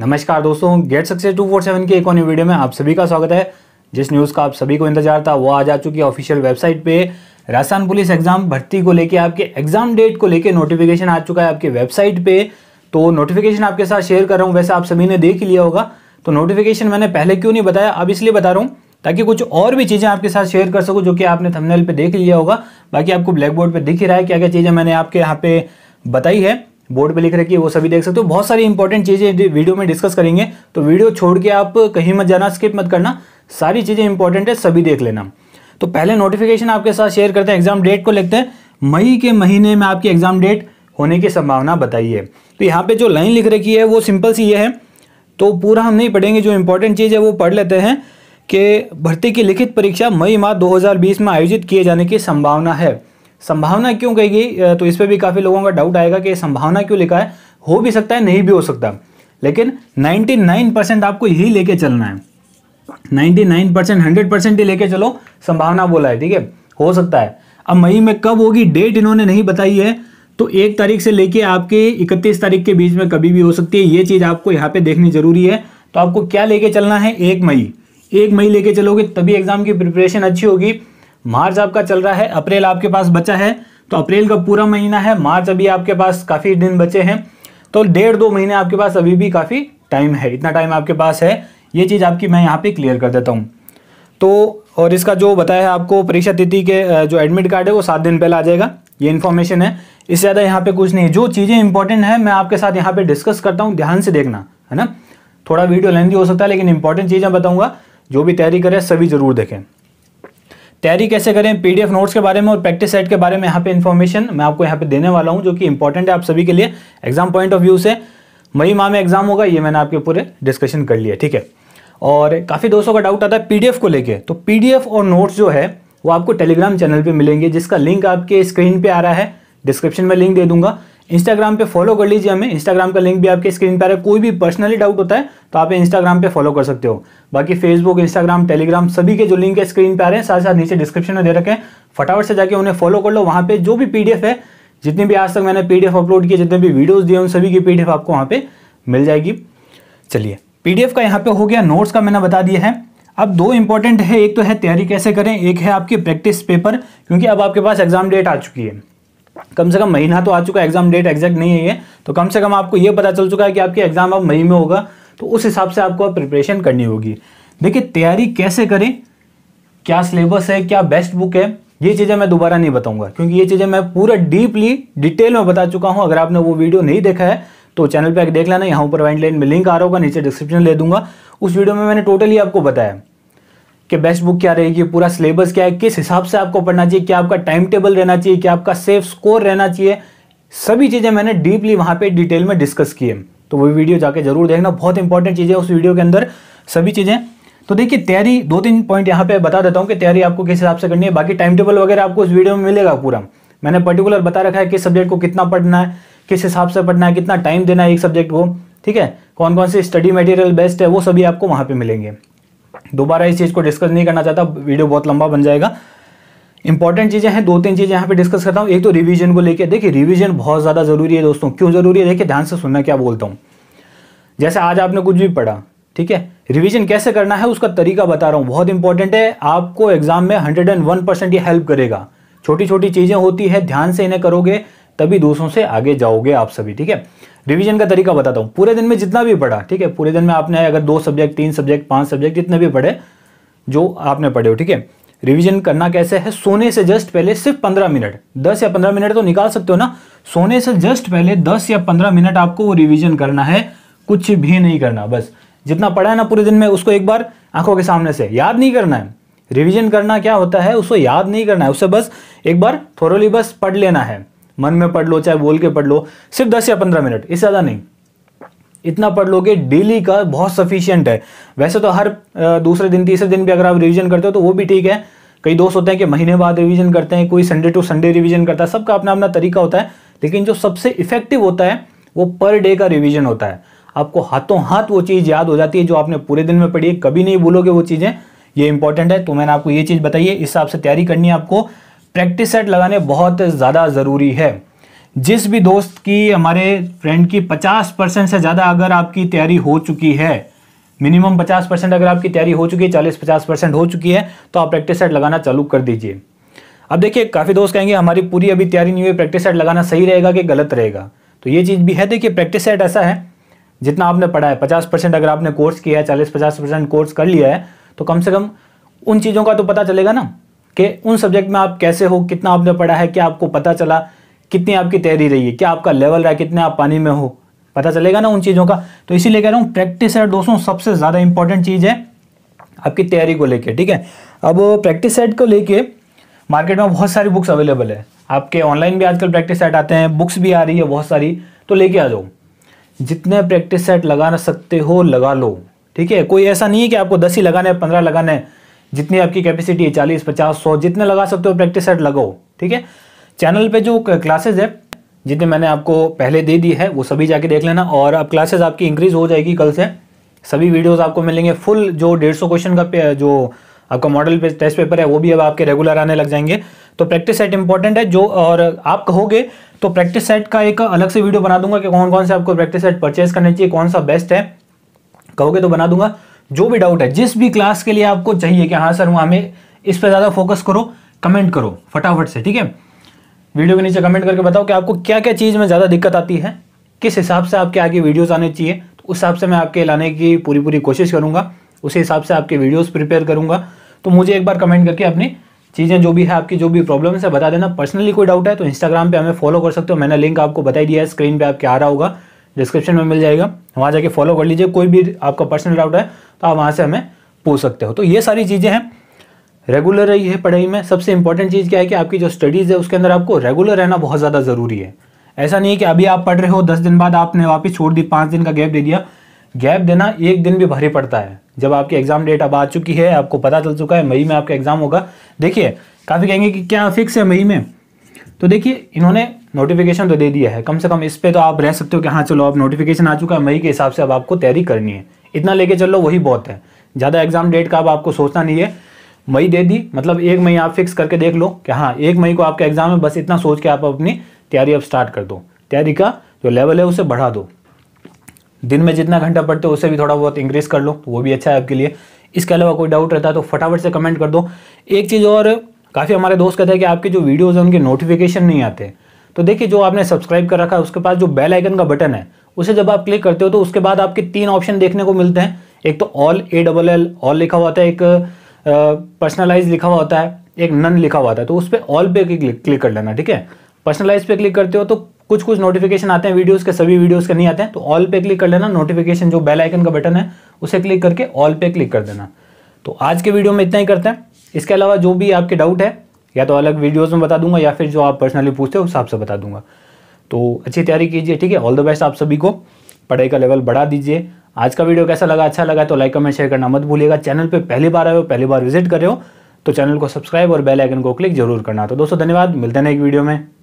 नमस्कार दोस्तों get success two four seven के एक और वीडियो में आप सभी का स्वागत है जिस न्यूज़ का आप सभी को इंतजार था वो आज आ चुकी है ऑफिशियल वेबसाइट पे राजस्थान पुलिस एग्जाम भर्ती को लेके आपके एग्जाम डेट को लेके नोटिफिकेशन आ चुका है आपके वेबसाइट पे तो नोटिफिकेशन आपके साथ शेयर कर रहा हूँ वैसे आप सभी ने देख लिया होगा तो नोटिफिकेशन मैंने पहले क्यों नहीं बताया अब इसलिए बता रहा हूँ ताकि कुछ और भी चीज़ें आपके साथ शेयर कर सकूँ जो कि आपने थमनेल पे देख लिया होगा बाकी आपको ब्लैक बोर्ड पर दिख ही रहा है क्या क्या चीज़ें मैंने आपके यहाँ पे बताई है बोर्ड पे लिख रखी है वो सभी देख सकते हो बहुत सारी इंपॉर्टेंट चीज़ें वीडियो में डिस्कस करेंगे तो वीडियो छोड़ के आप कहीं मत जाना स्किप मत करना सारी चीज़ें इंपॉर्टेंट है सभी देख लेना तो पहले नोटिफिकेशन आपके साथ शेयर करते हैं एग्जाम डेट को लेते हैं मई के महीने में आपकी एग्जाम डेट होने की संभावना बताइए तो यहाँ पे जो लाइन लिख रखी है वो सिंपल सी ये है तो पूरा हम नहीं पढ़ेंगे जो इंपॉर्टेंट चीज़ है वो पढ़ लेते हैं कि भर्ती की लिखित परीक्षा मई माह 2020 में आयोजित किए जाने की संभावना है संभावना क्यों कहेगी तो इस पर भी काफ़ी लोगों का डाउट आएगा कि संभावना क्यों लिखा है हो भी सकता है नहीं भी हो सकता लेकिन 99 परसेंट आपको यही लेके चलना है 99 परसेंट हंड्रेड परसेंट ही लेके चलो संभावना बोला है ठीक है हो सकता है अब मई में कब होगी डेट इन्होंने नहीं बताई है तो एक तारीख से लेके आपके इकतीस तारीख के बीच में कभी भी हो सकती है ये चीज़ आपको यहाँ पे देखनी ज़रूरी है तो आपको क्या लेके चलना है एक मई एक मई लेके चलोगे तभी एग्ज़ाम की प्रिपरेशन अच्छी होगी मार्च आपका चल रहा है अप्रैल आपके पास बचा है तो अप्रैल का पूरा महीना है मार्च अभी आपके पास काफ़ी दिन बचे हैं तो डेढ़ दो महीने आपके पास अभी भी काफ़ी टाइम है इतना टाइम आपके पास है ये चीज़ आपकी मैं यहाँ पे क्लियर कर देता हूँ तो और इसका जो बताया है आपको परीक्षा तिथि के जो एडमिट कार्ड है वो सात दिन पहले आ जाएगा ये इन्फॉर्मेशन है इससे ज़्यादा यहाँ पे कुछ नहीं है जो चीज़ें इंपॉर्टेंट है मैं आपके साथ यहाँ पे डिस्कस करता हूँ ध्यान से देखना है ना थोड़ा वीडियो लेंदी हो सकता है लेकिन इंपॉर्टेंट चीज़ें बताऊंगा जो भी तैयारी करे सभी ज़रूर देखें तैयारी कैसे करें पीडीएफ नोट्स के बारे में और प्रैक्टिस सेट के बारे में यहाँ पे इन्फॉर्मेशन मैं आपको यहाँ पे देने वाला हूँ जो कि इंपॉर्टेंट है आप सभी के लिए एग्जाम पॉइंट ऑफ व्यू से मई माह में एग्जाम होगा ये मैंने आपके पूरे डिस्कशन कर लिया ठीक है और काफ़ी दोस्तों का डाउट आता है पी को लेकर तो पीडीएफ और नोट्स जो है वो आपको टेलीग्राम चैनल पर मिलेंगे जिसका लिंक आपके स्क्रीन पर आ रहा है डिस्क्रिप्शन में लिंक दे दूंगा इंस्टाग्राम पे फॉलो कर लीजिए हमें इंस्टाग्राम का लिंक भी आपके स्क्रीन पर है कोई भी पर्सनली डाउट होता है तो आप इंस्टाग्राम पे फॉलो कर सकते हो बाकी फेसबुक इंस्टाग्राम टेलीग्राम सभी के जो लिंक है स्क्रीन पर आ रहे हैं साथ साथ नीचे डिस्क्रिप्शन में दे रखे हैं फटाफट से जाके उन्हें फॉलो कर लो वहाँ पे जो भी पीडीएफ है जितनी भी आज तक मैंने पीडीएफ अपलोड किए जितने भी वीडियोज दिए उन सभी की पीडीएफ आपको वहाँ पे मिल जाएगी चलिए पीडीएफ का यहाँ पे हो गया नोट्स का मैंने बता दिया है अब दो इंपॉर्टेंट है एक तो है तैयारी कैसे करें एक है आपकी प्रैक्टिस पेपर क्योंकि अब आपके पास एग्जाम डेट आ चुकी है कम से कम महीना तो आ चुका है एग्जाम डेट एग्जैक्ट नहीं है ये तो कम से कम आपको ये पता चल चुका है कि आपकी एग्जाम अब मई में होगा तो उस हिसाब से आपको प्रिपरेशन करनी होगी देखिए तैयारी कैसे करें क्या सिलेबस है क्या बेस्ट बुक है ये चीज़ें मैं दोबारा नहीं बताऊंगा क्योंकि ये चीज़ें मैं पूरा डीपली डिटेल में बता चुका हूँ अगर आपने वो वीडियो नहीं देखा है तो चैनल पर देख लेना यहाँ ऊपर वाइंड लाइन में लिंक आ रहा होगा नीचे डिस्क्रिप्शन ले दूंगा उस वीडियो में मैंने टोटली आपको बताया कि बेस्ट बुक क्या रहेगी पूरा सिलेबस क्या है किस हिसाब से आपको पढ़ना चाहिए क्या आपका टाइम टेबल रहना चाहिए क्या आपका सेफ स्कोर रहना चाहिए सभी चीज़ें मैंने डीपली वहाँ पर डिटेल में डिस्कस किए तो वो वीडियो जाके जरूर देखना बहुत इंपॉर्टेंट है उस वीडियो के अंदर सभी चीज़ें तो देखिए तैयारी दो तीन पॉइंट यहाँ पे बता देता हूँ कि तैयारी आपको किस हिसाब से करनी है बाकी टाइम टेबल वगैरह आपको उस वीडियो में मिलेगा पूरा मैंने पर्टिकुलर बता रखा है किस सब्जेक्ट को कितना पढ़ना है किस हिसाब से पढ़ना है कितना टाइम देना है एक सब्जेक्ट को ठीक है कौन कौन से स्टडी मटेरियल बेस्ट है वो सभी आपको वहाँ पर मिलेंगे दोबारा इस चीज़ को डिस्कस नहीं करना चाहता वीडियो बहुत लंबा बन जाएगा इंपॉर्टेंट चीज़ें हैं दो तीन चीज़ें यहाँ पे डिस्कस करता हूँ एक तो रिवीजन को लेकर देखिए रिवीजन बहुत ज़्यादा ज़रूरी है दोस्तों क्यों ज़रूरी है देखिए ध्यान से सुनना क्या बोलता हूँ जैसे आज आपने कुछ भी पढ़ा ठीक है रिवीजन कैसे करना है उसका तरीका बता रहा हूँ बहुत इंपॉर्टेंट है आपको एग्जाम में हंड्रेड एंड वन परसेंट ये हेल्प करेगा छोटी छोटी चीज़ें होती है ध्यान से इन्हें करोगे तभी दूसरों से आगे जाओगे आप सभी ठीक है रिवीजन का तरीका बताता हूँ पूरे दिन में जितना भी पढ़ा ठीक है पूरे दिन में आपने अगर दो सब्जेक्ट तीन सब्जेक्ट पांच सब्जेक्ट जितने भी पढ़े जो आपने पढ़े हो ठीक है रिवीजन करना कैसे है सोने से जस्ट पहले सिर्फ पंद्रह मिनट दस या पंद्रह मिनट तो निकाल सकते हो ना सोने से जस्ट पहले दस या पंद्रह मिनट आपको वो रिविजन करना है कुछ भी नहीं करना बस जितना पढ़ा है ना पूरे दिन में उसको एक बार आंखों के सामने से याद नहीं करना है रिविजन करना क्या होता है उसको याद नहीं करना है उसे बस एक बार थोरोली बस पढ़ लेना है मन में पढ़ लो चाहे बोल के पढ़ लो सिर्फ दस या पंद्रह मिनट इससे ज़्यादा नहीं इतना पढ़ लोगे डेली का बहुत सफिशियंट है वैसे तो हर दूसरे दिन तीसरे दिन भी अगर आप रिविजन करते हो तो वो भी ठीक है कई दोस्त होते हैं कि महीने बाद रिवीजन करते हैं कोई संडे टू संडे रिवीजन करता है सबका अपना अपना तरीका होता है लेकिन जो सबसे इफेक्टिव होता है वो पर डे का रिवीजन होता है आपको हाथों हाथ वो चीज़ याद हो जाती है जो आपने पूरे दिन में पढ़ी है कभी नहीं भूलोगे वो चीज़ें ये इंपॉर्टेंट है तो मैंने आपको ये चीज़ बताई है इस हिसाब से तैयारी करनी है आपको प्रैक्टिस सेट लगाने बहुत ज़्यादा ज़रूरी है जिस भी दोस्त की हमारे फ्रेंड की 50 परसेंट से ज़्यादा अगर आपकी तैयारी हो चुकी है मिनिमम 50 परसेंट अगर आपकी तैयारी हो चुकी है 40-50 परसेंट हो चुकी है तो आप प्रैक्टिस सेट लगाना चालू कर दीजिए अब देखिए काफ़ी दोस्त कहेंगे हमारी पूरी अभी तैयारी नहीं हुई प्रैक्टिस सेट लगाना सही रहेगा कि गलत रहेगा तो ये चीज़ भी है देखिए प्रैक्टिस सेट ऐसा है जितना आपने पढ़ा है पचास परसेंट अगर आपने कोर्स किया है चालीस पचास परसेंट कोर्स कर लिया है तो कम से कम उन चीज़ों का तो पता चलेगा ना कि उन सब्जेक्ट में आप कैसे हो कितना आपने पढ़ा है क्या आपको पता चला कितनी आपकी तैयारी रही है क्या आपका लेवल रहा है कितने आप पानी में हो पता चलेगा ना उन चीज़ों का तो इसीलिए कह रहा हूँ प्रैक्टिस है दोस्तों सबसे ज़्यादा इंपॉर्टेंट चीज़ है आपकी तैयारी को लेके ठीक है अब प्रैक्टिस सेट को लेके मार्केट में बहुत सारी बुक्स अवेलेबल है आपके ऑनलाइन भी आजकल प्रैक्टिस सेट आते हैं बुक्स भी आ रही है बहुत सारी तो लेके आ जाओ जितने प्रैक्टिस सेट लगा सकते हो लगा लो ठीक है कोई ऐसा नहीं है कि आपको दस ही लगाने हैं पंद्रह लगाने हैं जितनी आपकी कैपेसिटी है चालीस पचास सौ जितने लगा सकते हो प्रैक्टिस सेट लगाओ ठीक है चैनल पे जो क्लासेज है जितने मैंने आपको पहले दे दी है वो सभी जाके देख लेना और अब क्लासेज आपकी इंक्रीज हो जाएगी कल से सभी वीडियोस आपको मिलेंगे फुल जो डेढ़ सौ क्वेश्चन का जो आपका मॉडल पे टेस्ट पेपर है वो भी अब आपके रेगुलर आने लग जाएंगे तो प्रैक्टिस सेट इंपॉर्टेंट है जो और आप कहोगे तो प्रैक्टिस सेट का एक अलग से वीडियो बना दूंगा कि कौन कौन से आपको प्रैक्टिस सेट परचेज करने चाहिए कौन सा बेस्ट है कहोगे तो बना दूंगा जो भी डाउट है जिस भी क्लास के लिए आपको चाहिए कि हाँ सर हमें इस पर ज़्यादा फोकस करो कमेंट करो फटाफट से ठीक है वीडियो के नीचे कमेंट करके बताओ कि आपको क्या क्या चीज़ में ज़्यादा दिक्कत आती है किस हिसाब से आपके आगे वीडियोज आने चाहिए तो उस हिसाब से मैं आपके लाने की पूरी पूरी कोशिश करूंगा उसी हिसाब से आपके वीडियोज प्रिपेयर करूंगा तो मुझे एक बार कमेंट करके अपनी चीज़ें जो भी है आपकी जो भी प्रॉब्लम है बता देना पर्सनली कोई डाउट है तो इंस्टाग्राम पे हमें फॉलो कर सकते हो मैंने लिंक आपको बताई दिया है स्क्रीन पे आपके आ रहा होगा डिस्क्रिप्शन में मिल जाएगा वहाँ जाके फॉलो कर लीजिए कोई भी आपका पर्सनल डाउट है तो आप वहाँ से हमें पूछ सकते हो तो ये सारी चीज़ें हैं रेगुलर रही है पढ़ाई में सबसे इंपॉर्टेंट चीज़ क्या है कि आपकी जो स्टडीज़ है उसके अंदर आपको रेगुलर रहना बहुत ज़्यादा ज़रूरी है ऐसा नहीं है कि अभी आप पढ़ रहे हो दस दिन बाद आपने वापस छोड़ दी पाँच दिन का गैप दे दिया गैप देना एक दिन भी भारी पड़ता है जब आपकी एग्ज़ाम डेट अब आ चुकी है आपको पता चल चुका है मई में आपका एग्ज़ाम होगा देखिए काफ़ी कहेंगे कि क्या फिक्स है मई में तो देखिए इन्होंने नोटिफिकेशन तो दे दिया है कम से कम इस पर तो आप रह सकते हो कि हाँ चलो अब नोटिफिकेशन आ चुका है मई के हिसाब से अब आपको तैयारी करनी है इतना लेके चल लो वही बहुत है ज़्यादा एग्जाम डेट का अब आपको सोचना नहीं है मई दे दी मतलब एक मई आप फिक्स करके देख लो कि हाँ एक मई को आपका एग्जाम है बस इतना सोच के आप अपनी तैयारी अब स्टार्ट कर दो तैयारी का जो लेवल है उसे बढ़ा दो दिन में जितना घंटा पढ़ते हो उसे भी थोड़ा बहुत इंक्रीज कर लो तो वो भी अच्छा है आपके लिए इसके अलावा कोई डाउट रहता है तो फटाफट से कमेंट कर दो एक चीज़ और काफ़ी हमारे दोस्त कहते हैं कि आपके जो वीडियोज़ हैं उनके नोटिफिकेशन नहीं आते तो देखिए जो आपने सब्सक्राइब कर रखा है उसके पास जो बेल आइकन का बटन है उसे जब आप क्लिक करते हो तो उसके बाद आपके तीन ऑप्शन देखने को मिलते हैं एक तो all A double L all लिखा हुआ होता है एक पर्सनलाइज लिखा हुआ होता है एक नन लिखा हुआ होता है तो उस पर ऑल पे क्लिक कर लेना ठीक है पर्सनलाइज पे क्लिक करते हो तो कुछ कुछ नोटिफिकेशन आते हैं वीडियोस के सभी वीडियोस के नहीं आते हैं तो ऑल पे क्लिक कर लेना नोटिफिकेशन जो बेल आइकन का बटन है उसे क्लिक करके ऑल पे क्लिक कर देना तो आज के वीडियो में इतना ही करते हैं इसके अलावा जो भी आपके डाउट है या तो अलग वीडियोज़ में बता दूंगा या फिर जो आप पर्सनली पूछते हो उस हिसाब से बता दूंगा तो अच्छी तैयारी कीजिए ठीक है ऑल द बेस्ट आप सभी को पढ़ाई का लेवल बढ़ा दीजिए आज का वीडियो कैसा लगा अच्छा लगा तो लाइक कमेंट शेयर करना मत भूलिएगा चैनल पे पहली बार आए हो पहली बार विजिट कर रहे हो तो चैनल को सब्सक्राइब और बेल आइकन को क्लिक जरूर करना तो दोस्तों धन्यवाद मिलते हैं एक वीडियो में